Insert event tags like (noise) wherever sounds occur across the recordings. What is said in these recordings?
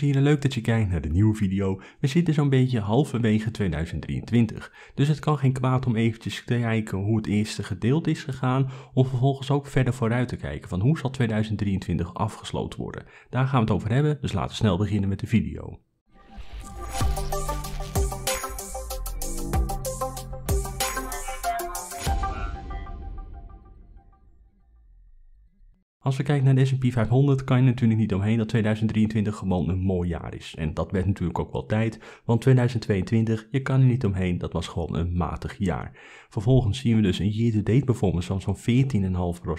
en leuk dat je kijkt naar de nieuwe video. We zitten zo'n beetje halverwege 2023, dus het kan geen kwaad om eventjes te kijken hoe het eerste gedeelte is gegaan, om vervolgens ook verder vooruit te kijken van hoe zal 2023 afgesloten worden. Daar gaan we het over hebben, dus laten we snel beginnen met de video. Als we kijken naar de S&P 500 kan je natuurlijk niet omheen dat 2023 gewoon een mooi jaar is. En dat werd natuurlijk ook wel tijd, want 2022, je kan er niet omheen, dat was gewoon een matig jaar. Vervolgens zien we dus een year-to-date performance van zo'n 14,5%.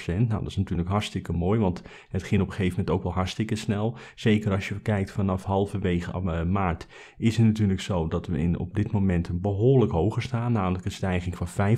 Nou, dat is natuurlijk hartstikke mooi, want het ging op een gegeven moment ook wel hartstikke snel. Zeker als je kijkt vanaf halverwege eh, maart is het natuurlijk zo dat we in, op dit moment behoorlijk hoger staan. Namelijk een stijging van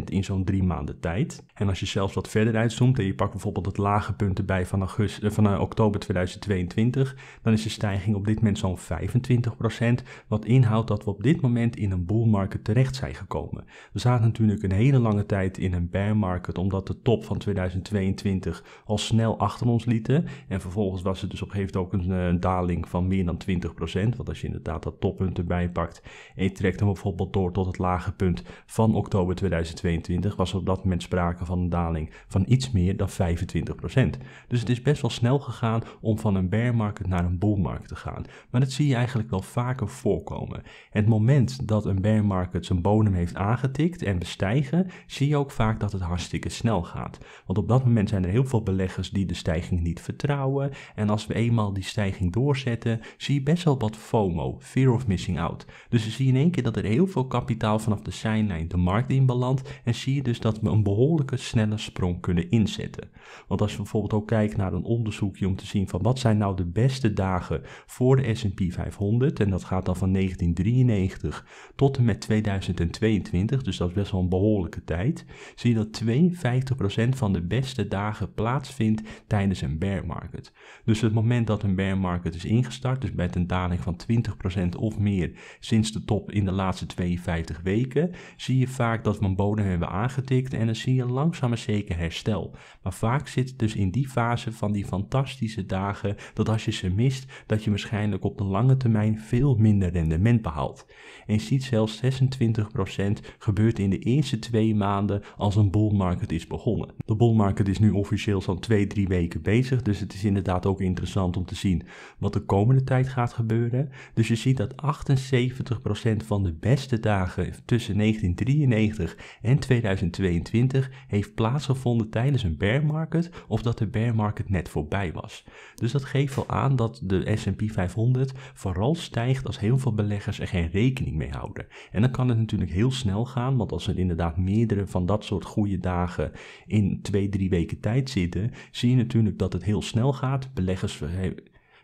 15% in zo'n drie maanden tijd. En als je zelfs wat verder uitzoomt en je pakt bijvoorbeeld het lage punten bij van, augustus, eh, van eh, oktober 2022, dan is de stijging op dit moment zo'n 25%, wat inhoudt dat we op dit moment in een bull market terecht zijn gekomen. We zaten natuurlijk een hele lange tijd in een bear market, omdat de top van 2022 al snel achter ons lieten. En vervolgens was het dus op gegeven ook een, eh, daling van meer dan 20%, want als je inderdaad dat toppunt erbij pakt en je trekt hem bijvoorbeeld door tot het lage punt van oktober 2022, was op dat moment sprake van een daling van iets meer dan 25%. Dus het is best wel snel gegaan om van een bear market naar een bull market te gaan. Maar dat zie je eigenlijk wel vaker voorkomen. Het moment dat een bear market zijn bodem heeft aangetikt en bestijgen, zie je ook vaak dat het hartstikke snel gaat. Want op dat moment zijn er heel veel beleggers die de stijging niet vertrouwen. En als we eenmaal die stijging doorzetten, zie je best wel wat FOMO, fear of missing out. Dus je zie in één keer dat er heel veel kapitaal vanaf de zijlijn de markt in belandt. En zie je dus dat we een behoorlijke snelle sprong kunnen inzetten. Want als we bijvoorbeeld ook kijkt naar een onderzoekje om te zien van wat zijn nou de beste dagen voor de S&P 500. En dat gaat dan van 1993 tot en met 2022, dus dat is best wel een behoorlijke tijd. Zie je dat 52% van de beste dagen plaatsvindt tijdens een bear market. Dus het moment dat een bear market is ingestart, dus met een daling van 20% of meer sinds de top in de laatste 52 weken, zie je vaak dat we een bodem hebben aangetikt en dan zie je langzaam maar zeker herstel. Maar vaak zit de dus in die fase van die fantastische dagen dat als je ze mist, dat je waarschijnlijk op de lange termijn veel minder rendement behaalt. En je ziet zelfs 26% gebeurt in de eerste twee maanden als een bull market is begonnen. De bull market is nu officieel zo'n 2-3 weken bezig, dus het is inderdaad ook interessant om te zien wat de komende tijd gaat gebeuren. Dus je ziet dat 78% van de beste dagen tussen 1993 en 2022 heeft plaatsgevonden tijdens een bear market of of dat de bear market net voorbij was. Dus dat geeft wel aan dat de S&P 500 vooral stijgt als heel veel beleggers er geen rekening mee houden. En dan kan het natuurlijk heel snel gaan, want als er inderdaad meerdere van dat soort goede dagen in twee, drie weken tijd zitten, zie je natuurlijk dat het heel snel gaat. Beleggers eh,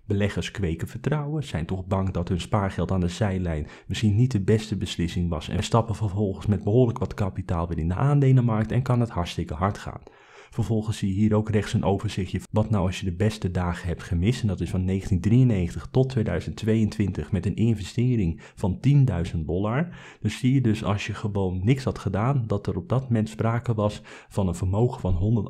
Beleggers kweken vertrouwen, zijn toch bang dat hun spaargeld aan de zijlijn misschien niet de beste beslissing was en stappen vervolgens met behoorlijk wat kapitaal weer in de aandelenmarkt en kan het hartstikke hard gaan. Vervolgens zie je hier ook rechts een overzichtje. Wat nou als je de beste dagen hebt gemist? En dat is van 1993 tot 2022 met een investering van 10.000 dollar. Dus zie je dus als je gewoon niks had gedaan, dat er op dat moment sprake was van een vermogen van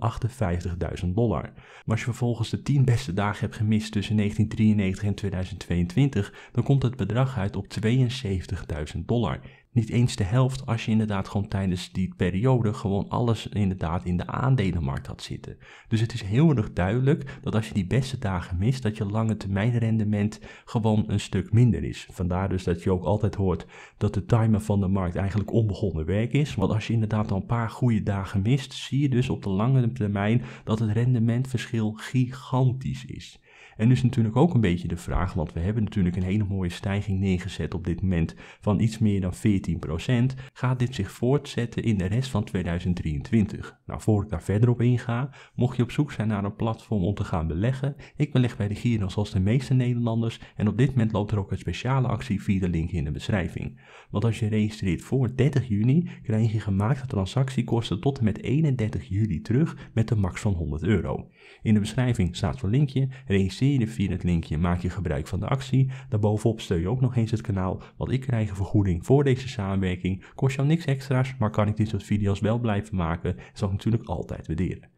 158.000 dollar. Maar als je vervolgens de 10 beste dagen hebt gemist tussen 1993 en 2022, dan komt het bedrag uit op 72.000 dollar niet eens de helft als je inderdaad gewoon tijdens die periode gewoon alles inderdaad in de aandelenmarkt had zitten. Dus het is heel erg duidelijk dat als je die beste dagen mist, dat je lange termijn rendement gewoon een stuk minder is. Vandaar dus dat je ook altijd hoort dat de timer van de markt eigenlijk onbegonnen werk is. Want als je inderdaad al een paar goede dagen mist, zie je dus op de lange termijn dat het rendementverschil gigantisch is. En dus natuurlijk ook een beetje de vraag, want we hebben natuurlijk een hele mooie stijging neergezet op dit moment van iets meer dan 14%. Gaat dit zich voortzetten in de rest van 2023? Nou, voor ik daar verder op inga, mocht je op zoek zijn naar een platform om te gaan beleggen, ik beleg bij de Giro zoals de meeste Nederlanders en op dit moment loopt er ook een speciale actie via de link in de beschrijving. Want als je registreert voor 30 juni, krijg je gemaakte transactiekosten tot en met 31 juli terug met de max van 100 euro. In de beschrijving staat zo'n linkje, via het linkje Maak je gebruik van de actie. Daarbovenop steun je ook nog eens het kanaal, want ik krijg een vergoeding voor deze samenwerking. Kost jou niks extra's, maar kan ik dit soort video's wel blijven maken, zal ik natuurlijk altijd waarderen.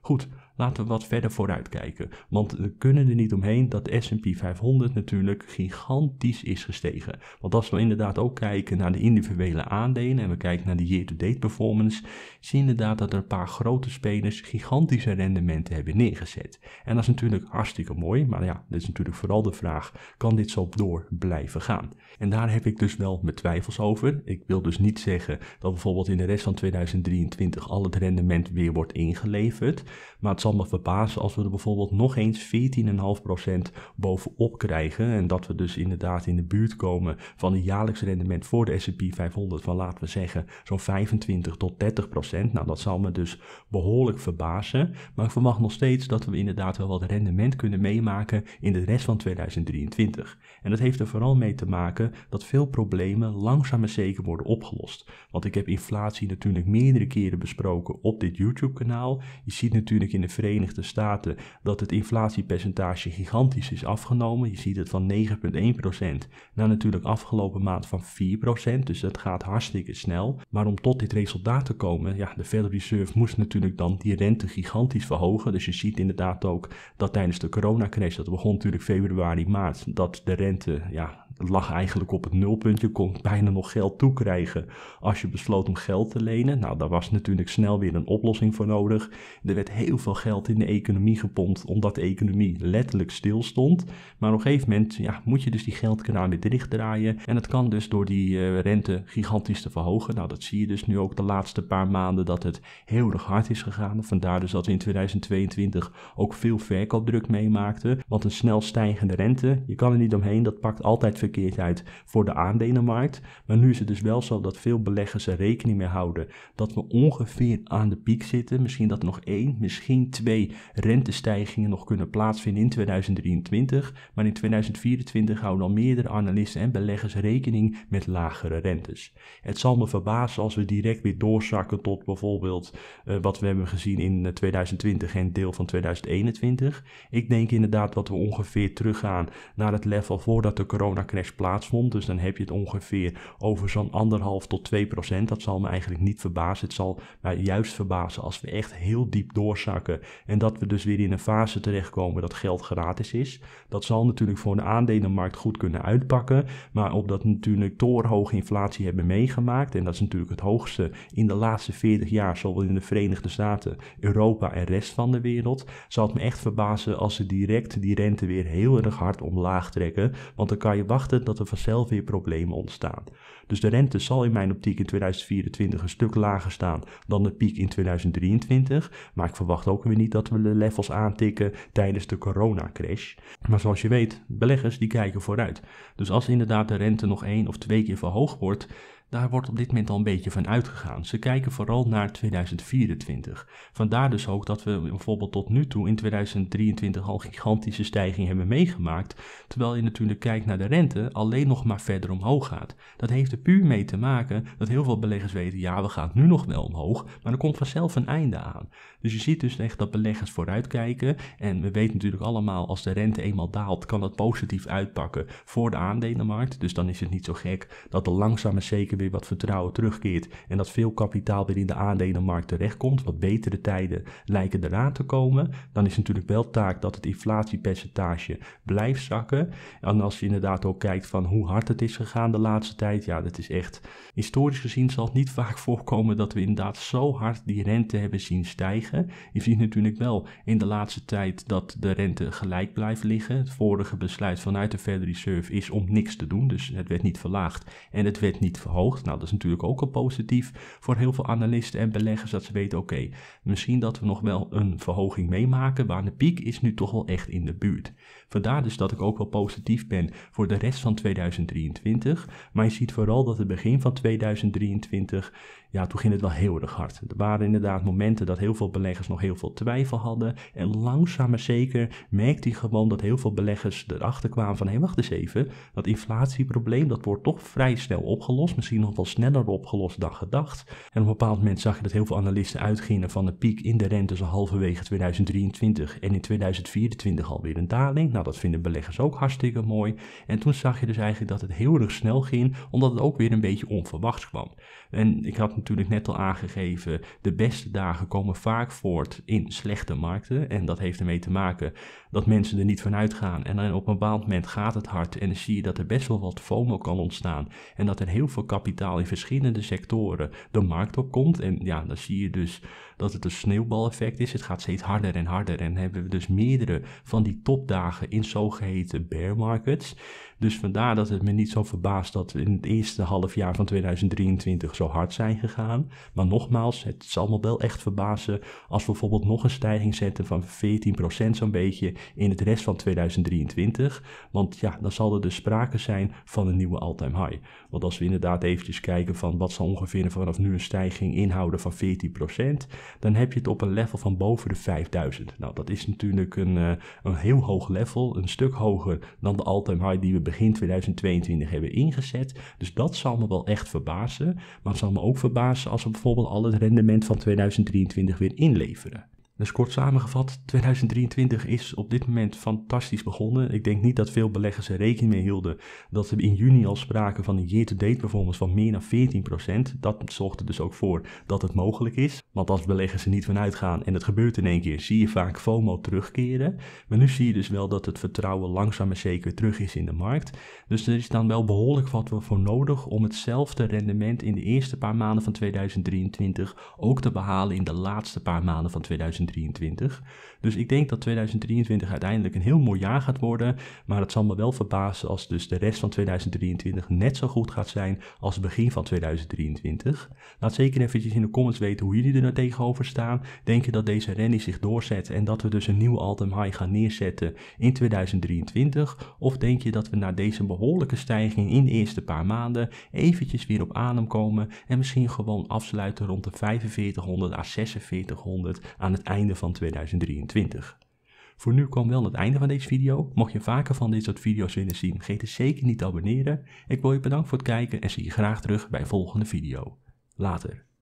Goed, laten we wat verder vooruit kijken, Want we kunnen er niet omheen dat de S&P 500 natuurlijk gigantisch is gestegen. Want als we inderdaad ook kijken naar de individuele aandelen en we kijken naar de year-to-date performance, zie je inderdaad dat er een paar grote spelers gigantische rendementen hebben neergezet. En dat is natuurlijk hartstikke mooi, maar ja, dat is natuurlijk vooral de vraag, kan dit zo door blijven gaan? En daar heb ik dus wel mijn twijfels over. Ik wil dus niet zeggen dat bijvoorbeeld in de rest van 2023 al het rendement weer wordt ingeleverd, maar het zal me verbazen als we er bijvoorbeeld nog eens 14,5% bovenop krijgen. En dat we dus inderdaad in de buurt komen van een jaarlijks rendement voor de S&P 500 van laten we zeggen zo'n 25 tot 30%. Nou, dat zal me dus behoorlijk verbazen. Maar ik verwacht nog steeds dat we inderdaad wel wat rendement kunnen meemaken in de rest van 2023. En dat heeft er vooral mee te maken dat veel problemen langzaam en zeker worden opgelost. Want ik heb inflatie natuurlijk meerdere keren besproken op dit YouTube-kanaal. Je ziet natuurlijk in de Verenigde Staten dat het inflatiepercentage gigantisch is afgenomen. Je ziet het van 9,1% naar natuurlijk afgelopen maand van 4%. Dus dat gaat hartstikke snel. Maar om tot dit resultaat te komen, ja, de Federal Reserve moest natuurlijk dan die rente gigantisch verhogen. Dus je ziet inderdaad ook dat tijdens de coronacrash, dat begon natuurlijk februari, maart, dat de rente ja, het lag eigenlijk op het nulpunt. Je kon bijna nog geld toekrijgen als je besloot om geld te lenen. Nou, daar was natuurlijk snel weer een oplossing voor nodig. Er werd heel veel geld in de economie gepompt, omdat de economie letterlijk stilstond. Maar op een gegeven moment ja, moet je dus die geldkanaal weer dichtdraaien. En dat kan dus door die eh, rente gigantisch te verhogen. Nou, dat zie je dus nu ook de laatste paar maanden dat het heel erg hard is gegaan. Vandaar dus dat we in 2022 ook veel verkoopdruk meemaakten. Want een snel stijgende rente, je kan er niet omheen, dat pakt altijd veel verkeerdheid voor de aandelenmarkt. Maar nu is het dus wel zo dat veel beleggers er rekening mee houden dat we ongeveer aan de piek zitten. Misschien dat er nog één, misschien twee rentestijgingen nog kunnen plaatsvinden in 2023. Maar in 2024 houden al meerdere analisten en beleggers rekening met lagere rentes. Het zal me verbazen als we direct weer doorzakken tot bijvoorbeeld eh, wat we hebben gezien in 2020 eh, en deel van 2021. Ik denk inderdaad dat we ongeveer teruggaan naar het level voordat de coronacrisis crash plaatsvond. Dus dan heb je het ongeveer over zo'n anderhalf tot 2 procent. Dat zal me eigenlijk niet verbazen. Het zal mij juist verbazen als we echt heel diep doorzakken. En dat we dus weer in een fase terechtkomen dat geld gratis is. Dat zal natuurlijk voor de aandelenmarkt goed kunnen uitpakken. Maar omdat we natuurlijk torenhoge inflatie hebben meegemaakt. En dat is natuurlijk het hoogste in de laatste 40 jaar. Zowel in de Verenigde Staten, Europa en rest van de wereld. Zal het me echt verbazen als ze direct die rente weer heel erg hard omlaag trekken. Want dan kan je wachten dat er vanzelf weer problemen ontstaan. Dus de rente zal in mijn optiek in 2024 een stuk lager staan dan de piek in 2023. Maar ik verwacht ook weer niet dat we de levels aantikken tijdens de coronacrash. Maar zoals je weet, beleggers die kijken vooruit. Dus als inderdaad de rente nog één of twee keer verhoogd wordt, daar wordt op dit moment al een beetje van uitgegaan. Ze kijken vooral naar 2024. Vandaar dus ook dat we bijvoorbeeld tot nu toe in 2023 al gigantische stijging hebben meegemaakt. Terwijl je natuurlijk kijkt naar de rente, alleen nog maar verder omhoog gaat. Dat heeft er puur mee te maken dat heel veel beleggers weten: ja, we gaan nu nog wel omhoog, maar er komt vanzelf een einde aan. Dus je ziet dus echt dat beleggers vooruitkijken. En we weten natuurlijk allemaal, als de rente eenmaal daalt, kan dat positief uitpakken voor de aandelenmarkt. Dus dan is het niet zo gek dat de langzame zeker weer wat vertrouwen terugkeert en dat veel kapitaal weer in de aandelenmarkt terechtkomt, wat betere tijden lijken eraan te komen, dan is natuurlijk wel taak dat het inflatiepercentage blijft zakken. En als je inderdaad ook kijkt van hoe hard het is gegaan de laatste tijd, ja, dat is echt historisch gezien zal het niet (laughs) vaak voorkomen dat we inderdaad zo hard die rente hebben zien stijgen. Je ziet natuurlijk wel in de laatste tijd dat de rente gelijk blijft liggen. Het vorige besluit vanuit de Federal Reserve is om niks te doen, dus het werd niet verlaagd en het werd niet verhoogd. Nou, dat is natuurlijk ook al positief voor heel veel analisten en beleggers dat ze weten, oké, misschien dat we nog wel een verhoging meemaken, maar de piek is nu toch wel echt in de buurt. Vandaar dus dat ik ook wel positief ben voor de rest van 2023, maar je ziet vooral dat het begin van 2023 ja, toen ging het wel heel erg hard. Er waren inderdaad momenten dat heel veel beleggers nog heel veel twijfel hadden. En langzaam maar zeker merkte hij gewoon dat heel veel beleggers erachter kwamen van... hé, hey, wacht eens even, dat inflatieprobleem dat wordt toch vrij snel opgelost. Misschien nog wel sneller opgelost dan gedacht. En op een bepaald moment zag je dat heel veel analisten uitgingen van de piek in de rente... zo halverwege 2023 en in 2024 alweer een daling. Nou, dat vinden beleggers ook hartstikke mooi. En toen zag je dus eigenlijk dat het heel erg snel ging... omdat het ook weer een beetje onverwachts kwam. En ik had natuurlijk net al aangegeven, de beste dagen komen vaak voort in slechte markten. En dat heeft ermee te maken dat mensen er niet van uitgaan. En dan op een bepaald moment gaat het hard en dan zie je dat er best wel wat FOMO kan ontstaan. En dat er heel veel kapitaal in verschillende sectoren de markt op komt. En ja, dan zie je dus dat het een sneeuwbaleffect is. Het gaat steeds harder en harder. En hebben we dus meerdere van die topdagen in zogeheten bear markets. Dus vandaar dat het me niet zo verbaast dat we in het eerste half jaar van 2023 zo hard zijn gegaan. Maar nogmaals, het zal me wel echt verbazen als we bijvoorbeeld nog een stijging zetten van 14% zo'n beetje in het rest van 2023. Want ja, dan zal er dus sprake zijn van een nieuwe all-time high. Want als we inderdaad eventjes kijken van wat zal ongeveer vanaf nu een stijging inhouden van 14%, dan heb je het op een level van boven de 5000. Nou, dat is natuurlijk een, eh, een heel hoog level, een stuk hoger dan de all-time high die we begin 2022 hebben ingezet. Dus dat zal me wel echt verbazen. Maar het zal me ook verbazen als we bijvoorbeeld al het rendement van 2023 weer inleveren. Dus kort samengevat, 2023 is op dit moment fantastisch begonnen. Ik denk niet dat veel beleggers er rekening mee hielden dat we in juni al spraken van een year-to-date performance van meer dan 14%. Dat zorgt er dus ook voor dat het mogelijk is. Want als beleggers er niet van uitgaan en het gebeurt in één keer, zie je vaak FOMO terugkeren. Maar nu zie je dus wel dat het vertrouwen langzaam maar zeker terug is in de markt. Dus er is dan wel behoorlijk wat voor nodig om hetzelfde rendement in de eerste paar maanden van 2023 ook te behalen in de laatste paar maanden van 2023. 2023. Dus ik denk dat 2023 uiteindelijk een heel mooi jaar gaat worden. Maar het zal me wel verbazen als dus de rest van 2023 net zo goed gaat zijn als het begin van 2023. Laat zeker eventjes in de comments weten hoe jullie er nou tegenover staan. Denk je dat deze rally zich doorzet en dat we dus een nieuwe all-time high gaan neerzetten in 2023? Of denk je dat we na deze behoorlijke stijging in de eerste paar maanden eventjes weer op adem komen en misschien gewoon afsluiten rond de 4500 à 4600 aan het einde? einde van 2023. Voor nu kwam wel het einde van deze video. Mocht je vaker van dit soort video's willen zien, vergeet je zeker niet te abonneren. Ik wil je bedanken voor het kijken en zie je graag terug bij een volgende video. Later.